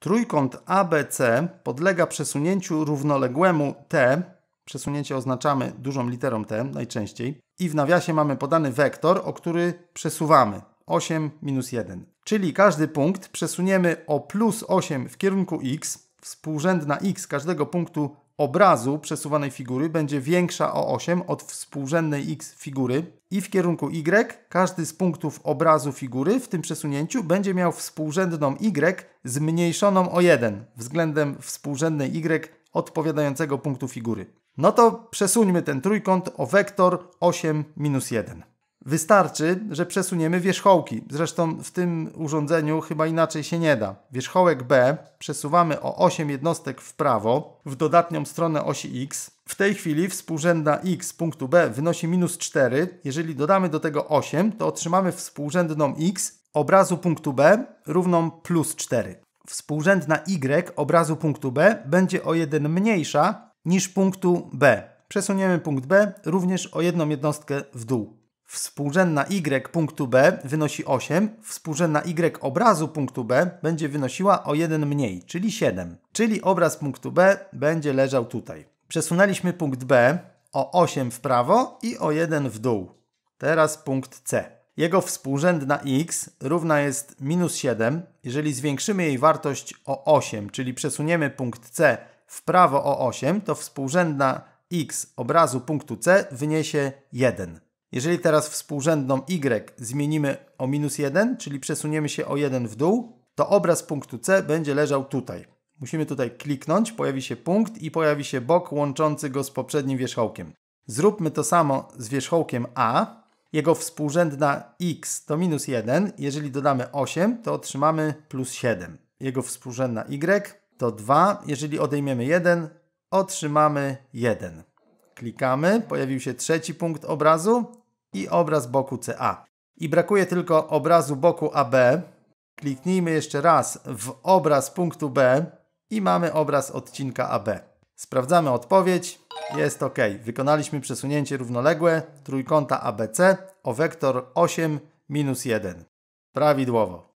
Trójkąt ABC podlega przesunięciu równoległemu T, przesunięcie oznaczamy dużą literą T najczęściej, i w nawiasie mamy podany wektor, o który przesuwamy 8 minus 1. Czyli każdy punkt przesuniemy o plus 8 w kierunku x, współrzędna x każdego punktu obrazu przesuwanej figury będzie większa o 8 od współrzędnej x figury i w kierunku y każdy z punktów obrazu figury w tym przesunięciu będzie miał współrzędną y zmniejszoną o 1 względem współrzędnej y odpowiadającego punktu figury. No to przesuńmy ten trójkąt o wektor 8 minus 1. Wystarczy, że przesuniemy wierzchołki. Zresztą w tym urządzeniu chyba inaczej się nie da. Wierzchołek B przesuwamy o 8 jednostek w prawo, w dodatnią stronę osi X. W tej chwili współrzędna X punktu B wynosi minus 4. Jeżeli dodamy do tego 8, to otrzymamy współrzędną X obrazu punktu B równą plus 4. Współrzędna Y obrazu punktu B będzie o 1 mniejsza niż punktu B. Przesuniemy punkt B również o jedną jednostkę w dół współrzędna y punktu b wynosi 8, współrzędna y obrazu punktu b będzie wynosiła o 1 mniej, czyli 7. Czyli obraz punktu b będzie leżał tutaj. Przesunęliśmy punkt b o 8 w prawo i o 1 w dół. Teraz punkt c. Jego współrzędna x równa jest minus 7. Jeżeli zwiększymy jej wartość o 8, czyli przesuniemy punkt c w prawo o 8, to współrzędna x obrazu punktu c wyniesie 1. Jeżeli teraz współrzędną y zmienimy o minus 1, czyli przesuniemy się o 1 w dół, to obraz punktu C będzie leżał tutaj. Musimy tutaj kliknąć, pojawi się punkt i pojawi się bok łączący go z poprzednim wierzchołkiem. Zróbmy to samo z wierzchołkiem A. Jego współrzędna x to minus 1. Jeżeli dodamy 8, to otrzymamy plus 7. Jego współrzędna y to 2. Jeżeli odejmiemy 1, otrzymamy 1. Klikamy, pojawił się trzeci punkt obrazu i obraz boku CA. I brakuje tylko obrazu boku AB. Kliknijmy jeszcze raz w obraz punktu B i mamy obraz odcinka AB. Sprawdzamy odpowiedź. Jest ok. Wykonaliśmy przesunięcie równoległe trójkąta ABC o wektor 8 minus 1. Prawidłowo.